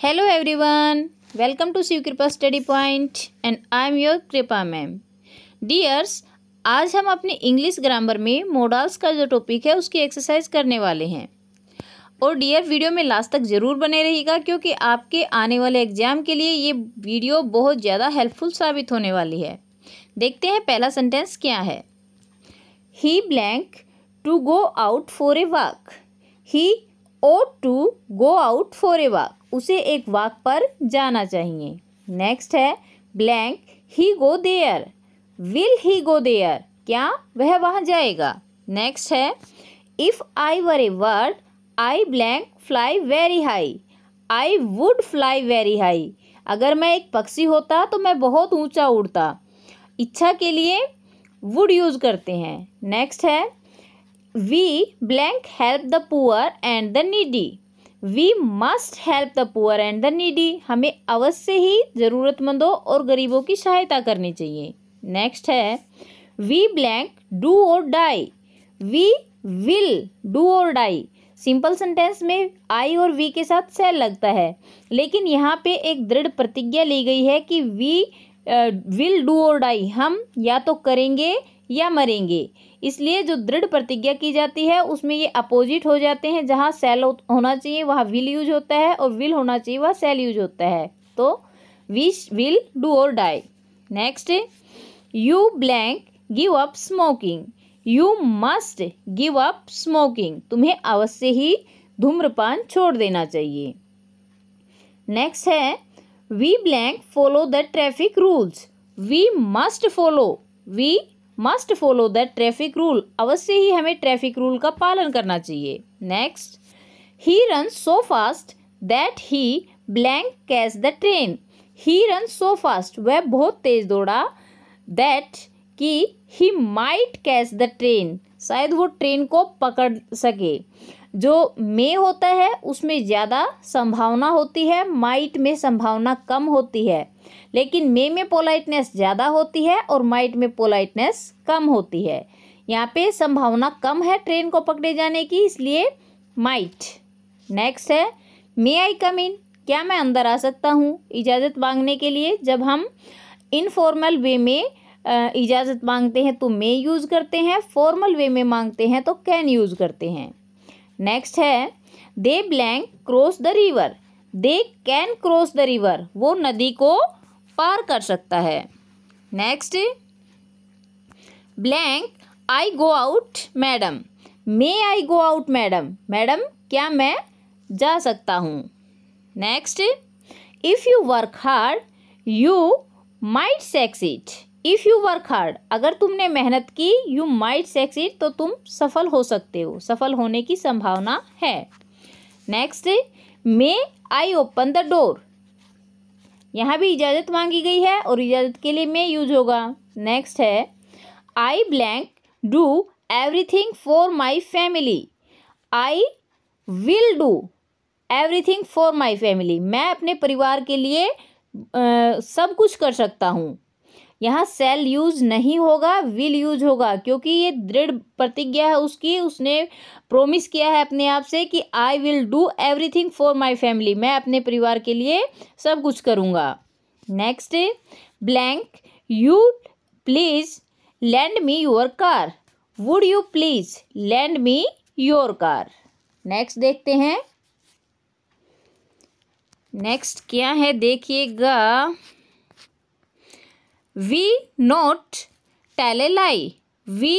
Hello everyone welcome to Shiv Kripa study point and I am your Kripa ma'am dears आज हम अपने English grammar में models का जो टॉपिक है उसकी एक्सरसाइज करने वाले हैं और डियर वीडियो में लास्ट तक ज़रूर बने रहिएगा क्योंकि आपके आने वाले एग्जाम के लिए ये वीडियो बहुत ज़्यादा हेल्पफुल साबित होने वाली है देखते हैं पहला सेंटेंस क्या है he blank to go out for a work he ought to go out for a walk उसे एक वाक पर जाना चाहिए नेक्स्ट है blank he go there will he go there क्या वह वहाँ जाएगा नेक्स्ट है if I were a bird I blank fly very high I would fly very high अगर मैं एक पक्षी होता तो मैं बहुत ऊंचा उड़ता इच्छा के लिए वुड यूज़ करते हैं नेक्स्ट है we blank help the poor and the needy we must help the poor and the needy हमें अवश्य ही ज़रूरतमंदों और गरीबों की सहायता करनी चाहिए नेक्स्ट है we blank do or die we will do or die simple sentence में आई और वी के साथ सेल लगता है लेकिन यहाँ पे एक दृढ़ प्रतिज्ञा ली गई है कि we will do or die हम या तो करेंगे या मरेंगे इसलिए जो दृढ़ प्रतिज्ञा की जाती है उसमें ये अपोजिट हो जाते हैं जहाँ सेल होना चाहिए वहाँ विल यूज होता है और विल होना चाहिए वह सेल यूज होता है तो we will do or die next you blank give up smoking you must give up smoking तुम्हें अवश्य ही धूम्रपान छोड़ देना चाहिए नेक्स्ट है we blank follow the traffic rules we must follow we must follow the traffic rule अवश्य ही हमें ट्रैफिक रूल का पालन करना चाहिए next he run so fast that he blank catch the train he run so fast वह बहुत तेज दौड़ा दैट कि he might catch the train शायद वो ट्रेन को पकड़ सके जो मे होता है उसमें ज़्यादा संभावना होती है माइट में संभावना कम होती है लेकिन मे में पोलाइटनेस ज़्यादा होती है और माइट में पोलाइटनेस कम होती है यहाँ पे संभावना कम है ट्रेन को पकड़े जाने की इसलिए माइट नेक्स्ट है मे आई कम इन क्या मैं अंदर आ सकता हूँ इजाज़त मांगने के लिए जब हम इनफॉर्मल वे में इजाज़त मांगते हैं तो मे यूज़ करते हैं फॉर्मल वे में मांगते हैं तो कैन यूज़ करते हैं नेक्स्ट है they blank cross the river they can cross the river वो नदी को पार कर सकता है next blank I go out madam may I go out madam madam क्या मैं जा सकता हूँ next if you work hard you might it if you work hard अगर तुमने मेहनत की यू माइट सक्सीड तो तुम सफल हो सकते हो सफल होने की संभावना है next may I open the door यहाँ भी इजाज़त मांगी गई है और इजाज़त के लिए मे यूज होगा नेक्स्ट है I blank do everything for my family I will do everything for my family मैं अपने परिवार के लिए आ, सब कुछ कर सकता हूँ यहाँ सेल यूज नहीं होगा विल यूज होगा क्योंकि ये दृढ़ प्रतिज्ञा है उसकी उसने प्रोमिस किया है अपने आप से कि I will do everything for my family मैं अपने परिवार के लिए सब कुछ करूँगा next blank you please lend me your car would you please lend me your car next देखते हैं नेक्स्ट क्या है देखिएगा we not tell a lie we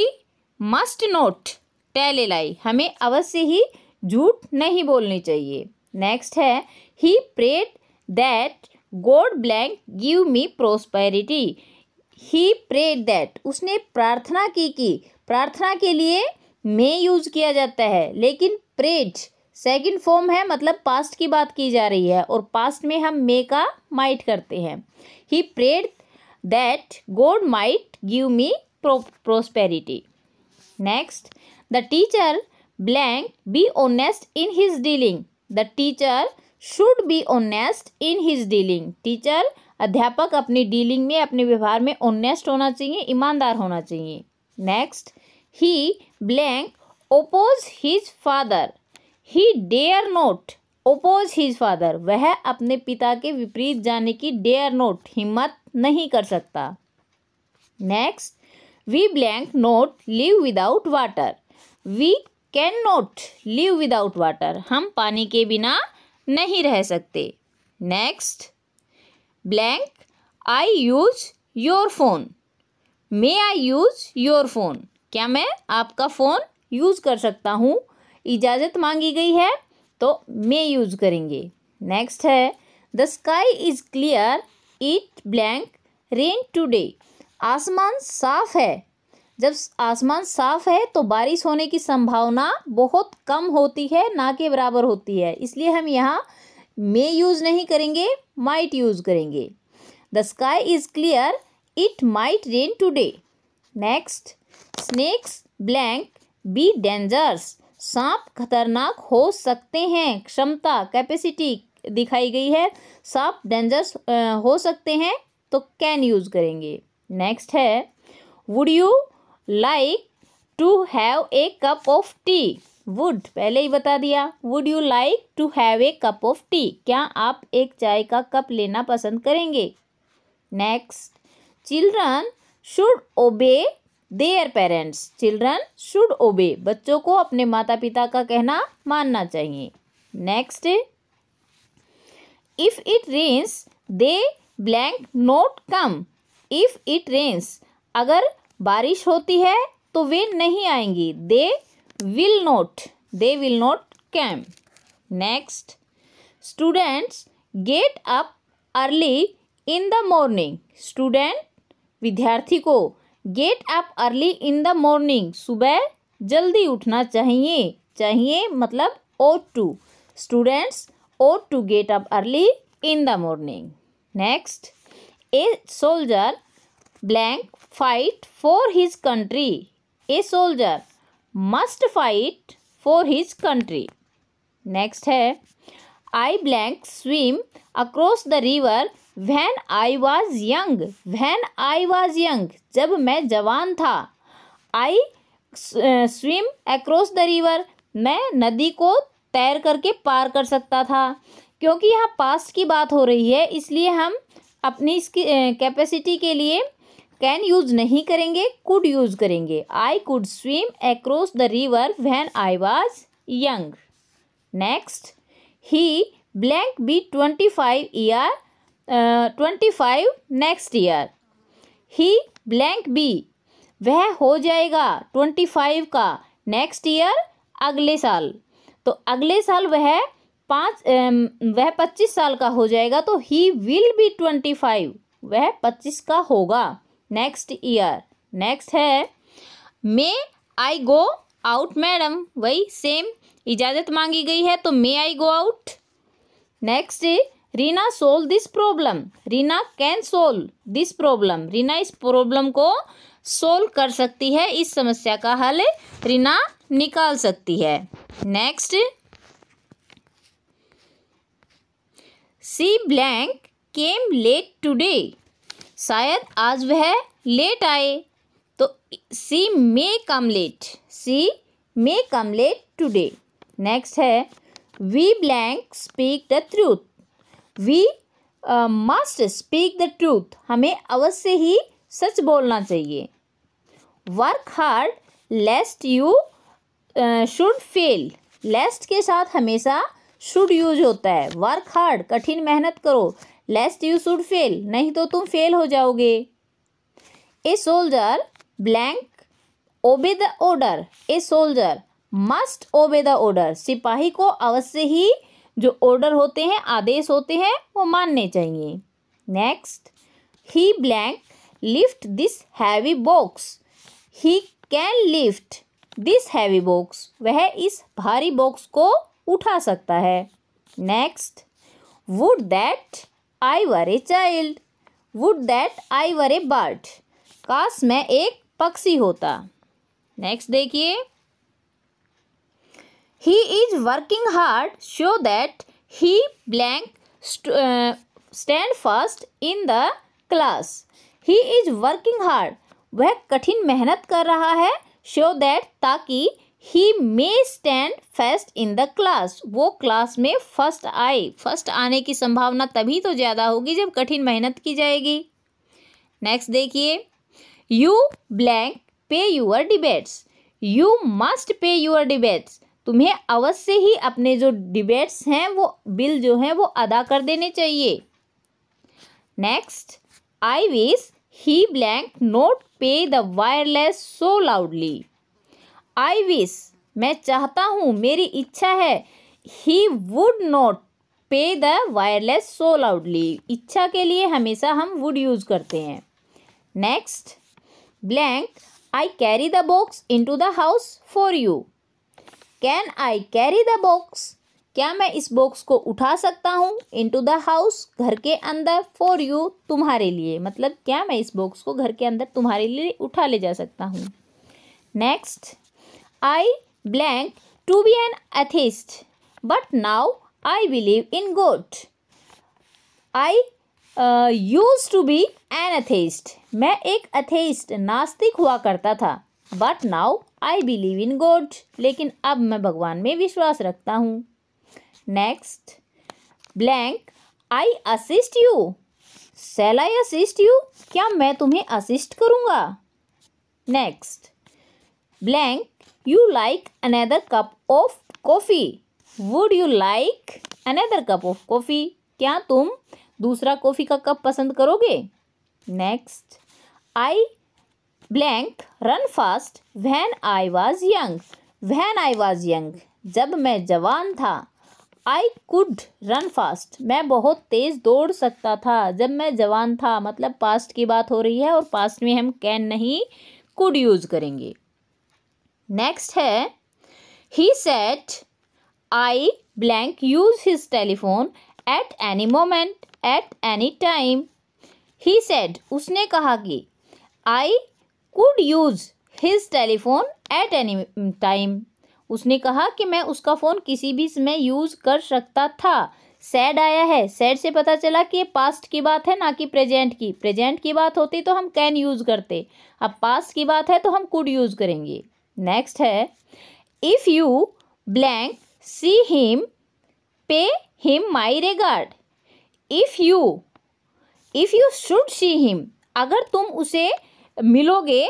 must not tell a lie हमें अवश्य ही झूठ नहीं बोलनी चाहिए नेक्स्ट है he prayed that God blank give me prosperity he prayed that उसने प्रार्थना की कि प्रार्थना के लिए मे यूज किया जाता है लेकिन प्रेड सेकेंड फॉर्म है मतलब पास्ट की बात की जा रही है और पास्ट में हम मे का माइट करते हैं he prayed that God might give me pro prosperity. Next, the teacher blank be honest in his dealing. The teacher should be honest in his dealing. Teacher अध्यापक अपनी डीलिंग में अपने व्यवहार में ऑनेस्ट होना चाहिए ईमानदार होना चाहिए next he blank oppose his father he dare not oppose his father वह अपने पिता के विपरीत जाने की डेयर नोट हिम्मत नहीं कर सकता next we blank not live without water we can not live without water हम पानी के बिना नहीं रह सकते next blank I use your phone may I use your phone क्या मैं आपका फ़ोन यूज़ कर सकता हूँ इजाज़त मांगी गई है तो मे यूज़ करेंगे नेक्स्ट है the sky is clear it blank rain today आसमान साफ है जब आसमान साफ है तो बारिश होने की संभावना बहुत कम होती है ना के बराबर होती है इसलिए हम यहाँ मे यूज़ नहीं करेंगे माइट यूज़ करेंगे the sky is clear it might rain today next snakes blank be dangerous सांप खतरनाक हो सकते हैं क्षमता कैपेसिटी दिखाई गई है सांप डेंजरस हो सकते हैं तो कैन यूज़ करेंगे नेक्स्ट है would you like to have a cup of tea would पहले ही बता दिया would you like to have a cup of tea क्या आप एक चाय का कप लेना पसंद करेंगे next children should obey their parents children should obey बच्चों को अपने माता पिता का कहना मानना चाहिए next if it rains they blank not come if it rains अगर बारिश होती है तो वे नहीं आएंगी they will not they will not came next students get up early in the morning student विद्यार्थी को get up early in the morning सुबह जल्दी उठना चाहिए चाहिए मतलब ought to students ought to get up early in the morning next a soldier blank fight for his country a soldier must fight for his country next है I blank swim across the river when I was young when I was young जब मैं जवान था I swim across the river मैं नदी को तैर करके पार कर सकता था क्योंकि यहाँ पास्ट की बात हो रही है इसलिए हम अपनी इसकी कैपेसिटी uh, के लिए कैन यूज़ नहीं करेंगे कुड यूज़ करेंगे I could swim across the river when I was young next he blank be twenty five year twenty five next year he blank be वह हो जाएगा ट्वेंटी फाइव का next year अगले साल तो अगले साल वह पाँच वह पच्चीस साल का हो जाएगा तो ही विल बी ट्वेंटी फाइव वह पच्चीस का होगा नेक्स्ट ईयर नेक्स्ट है may I go out madam वही सेम इजाज़त मांगी गई है तो may I go out next Reena solve this problem Reena can solve this problem Reena इस प्रॉब्लम को सोल्व कर सकती है इस समस्या का हल रीना निकाल सकती है next she blank came late today शायद आज वह लेट आए तो she may come late she may come late today next है we blank speak the truth we must speak the truth हमें अवश्य ही सच बोलना चाहिए work hard lest you should fail lest के साथ हमेशा शुड यूज होता है वर्क हार्ड कठिन मेहनत करो लेस्ट यू शुड फेल नहीं तो तुम फेल हो जाओगे a soldier blank obey the order a soldier must obey the order सिपाही को अवश्य ही जो ऑर्डर होते हैं आदेश होते हैं वो मानने चाहिए next he blank lift this heavy box he can lift this heavy box वह इस भारी बॉक्स को उठा सकता है next would that I were a child would that I were a bird काश मैं एक पक्षी होता नेक्स्ट देखिए he is working hard so that he blank stand first in the class he is working hard वह कठिन मेहनत कर रहा है शो दैट ताकि he may stand first in the class वो क्लास में फर्स्ट आए फर्स्ट आने की संभावना तभी तो ज़्यादा होगी जब कठिन मेहनत की जाएगी नेक्स्ट देखिए you blank pay your debts you must pay your debts तुम्हें अवश्य ही अपने जो डिबेट्स हैं वो बिल जो हैं वो अदा कर देने चाहिए next I wish he blank not play the wireless so loudly I wish मैं चाहता हूँ मेरी इच्छा है he would not play the wireless so loudly इच्छा के लिए हमेशा हम वुड यूज़ करते हैं next blank I carry the box into the house for you can I carry the box क्या मैं इस बॉक्स को उठा सकता हूँ इन टू द हाउस घर के अंदर फॉर यू तुम्हारे लिए मतलब क्या मैं इस बॉक्स को घर के अंदर तुम्हारे लिए उठा ले जा सकता हूँ next I blank to be an atheist but now I believe in God I used to be an atheist मैं एक अथेस्ट नास्तिक हुआ करता था but now I believe in God लेकिन अब मैं भगवान में विश्वास रखता हूँ next blank I assist you shall I assist you क्या मैं तुम्हें असिस्ट करूँगा next blank you like another cup of coffee would you like another cup of coffee क्या तुम दूसरा कॉफ़ी का कप पसंद करोगे next I blank run fast when I was young when I was young जब मैं जवान था आई कुड रन फास्ट मैं बहुत तेज़ दौड़ सकता था जब मैं जवान था मतलब पास्ट की बात हो रही है और पास्ट में हम कैन नहीं कुड यूज़ करेंगे नेक्स्ट है he said I blank use his telephone at any moment at any time he said उसने कहा कि I could use his telephone at any time उसने कहा कि मैं उसका फ़ोन किसी भी समय यूज़ कर सकता था सैड आया है सैड से पता चला कि ये पास्ट की बात है ना कि प्रेजेंट की प्रेजेंट की बात होती तो हम कैन यूज़ करते अब पास्ट की बात है तो हम कुड यूज़ करेंगे नेक्स्ट है if you blank see him pay him my regard if you if you should see him अगर तुम उसे मिलोगे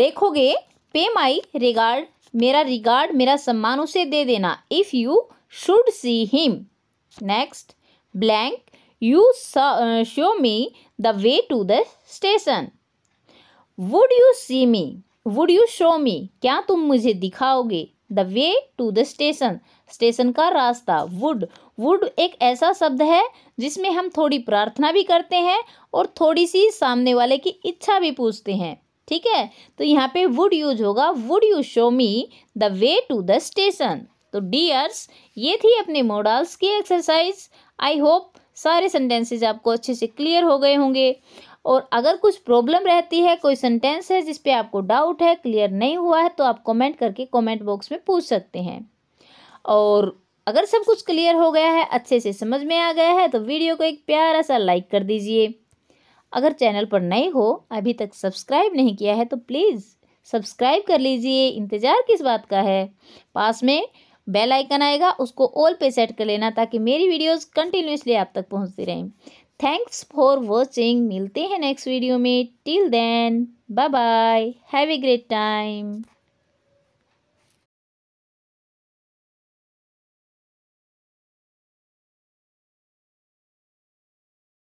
देखोगे पे माई रिगार्ड मेरा रिगार्ड मेरा सम्मान उसे दे देना if you should see him next blank you show me the way to the station would you see me would you show me क्या तुम मुझे दिखाओगे the way to the station station का रास्ता वुड वुड एक ऐसा शब्द है जिसमें हम थोड़ी प्रार्थना भी करते हैं और थोड़ी सी सामने वाले की इच्छा भी पूछते हैं ठीक है तो यहाँ पे वुड यूज होगा would you show me the way to the station तो डियर्स ये थी अपने मॉडल्स की एक्सरसाइज आई होप सारे सेंटेंसेज आपको अच्छे से क्लियर हो गए होंगे और अगर कुछ प्रॉब्लम रहती है कोई सेंटेंस है जिस पे आपको डाउट है क्लियर नहीं हुआ है तो आप कमेंट करके कमेंट बॉक्स में पूछ सकते हैं और अगर सब कुछ क्लियर हो गया है अच्छे से समझ में आ गया है तो वीडियो को एक प्यारा सा लाइक कर दीजिए अगर चैनल पर नए हो अभी तक सब्सक्राइब नहीं किया है तो प्लीज़ सब्सक्राइब कर लीजिए इंतज़ार किस बात का है पास में बेल आइकन आएगा उसको ऑल पे सेट कर लेना ताकि मेरी वीडियोस कंटिन्यूसली आप तक पहुंचती रहें थैंक्स फॉर वॉचिंग मिलते हैं नेक्स्ट वीडियो में till then bye bye have a great time